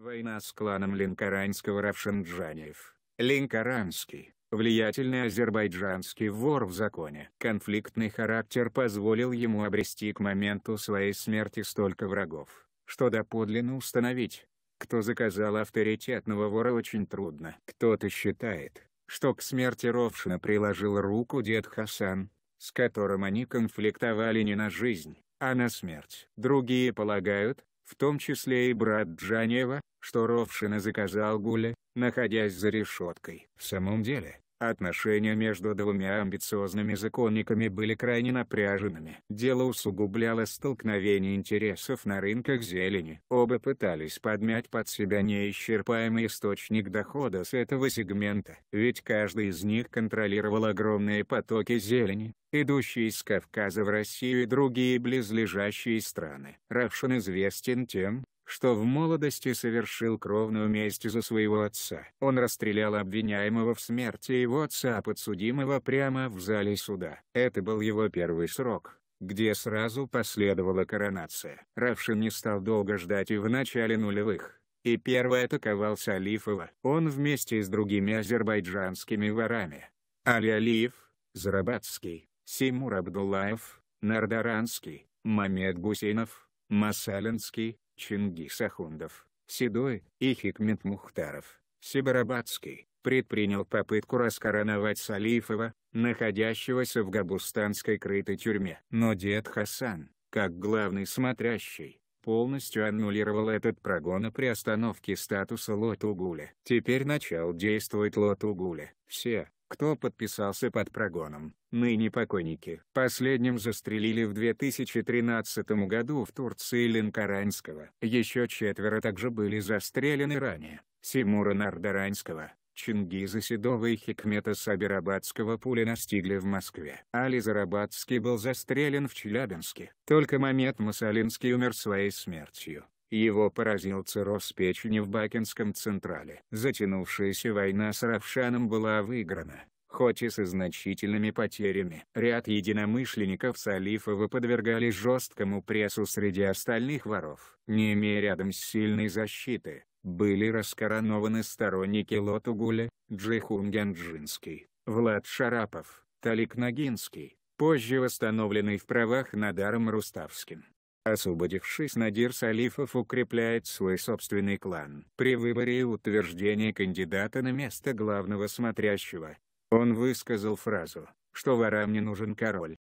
Война с кланом Линкоранского Равшанджаниев. Линкоранский, влиятельный азербайджанский вор в законе. Конфликтный характер позволил ему обрести к моменту своей смерти столько врагов, что доподлинно установить, кто заказал авторитетного вора очень трудно. Кто-то считает, что к смерти Ровшина приложил руку дед Хасан, с которым они конфликтовали не на жизнь, а на смерть. Другие полагают, в том числе и брат Джанева, что Ровшина заказал Гуля, находясь за решеткой. В самом деле, Отношения между двумя амбициозными законниками были крайне напряженными. Дело усугубляло столкновение интересов на рынках зелени. Оба пытались подмять под себя неисчерпаемый источник дохода с этого сегмента. Ведь каждый из них контролировал огромные потоки зелени, идущие из Кавказа в Россию и другие близлежащие страны. Равшин известен тем, что в молодости совершил кровную месть за своего отца. Он расстрелял обвиняемого в смерти его отца а подсудимого прямо в зале суда. Это был его первый срок где сразу последовала коронация. Равшин не стал долго ждать и в начале нулевых. И первый атаковался Алифова. Он вместе с другими азербайджанскими ворами. Али Алиев, Зарабатский, Сеймур Абдулаев, Нардаранский, Мамед Гусейнов, Масалинский, Чингис Ахундов, Седой и Хикмет Мухтаров, Сибарабадский, предпринял попытку раскороновать Салифова, находящегося в габустанской крытой тюрьме. Но дед Хасан, как главный смотрящий, полностью аннулировал этот прогон при остановке статуса Лотугуля. Теперь начал действовать Лотугуля. Все, кто подписался под прогоном. Ныне покойники. Последним застрелили в 2013 году в Турции Линкоранского. Еще четверо также были застрелены ранее. Симура Нардаранского, Чингиза Седова и Хикмета Сабирабадского пули настигли в Москве. Али Зарабадский был застрелен в Челябинске. Только Мамед Масалинский умер своей смертью. Его поразил цирроз печени в Бакинском Централе. Затянувшаяся война с Равшаном была выиграна, хоть и со значительными потерями. Ряд единомышленников Салифова подвергались жесткому прессу среди остальных воров. Не имея рядом сильной защиты, были раскоронованы сторонники Лотугуля, Джихун Гянджинский, Влад Шарапов, Талик Ногинский, позже восстановленный в правах Надаром Руставским. Освободившись, Надир Салифов укрепляет свой собственный клан. При выборе и утверждении кандидата на место главного смотрящего, он высказал фразу, что ворам не нужен король,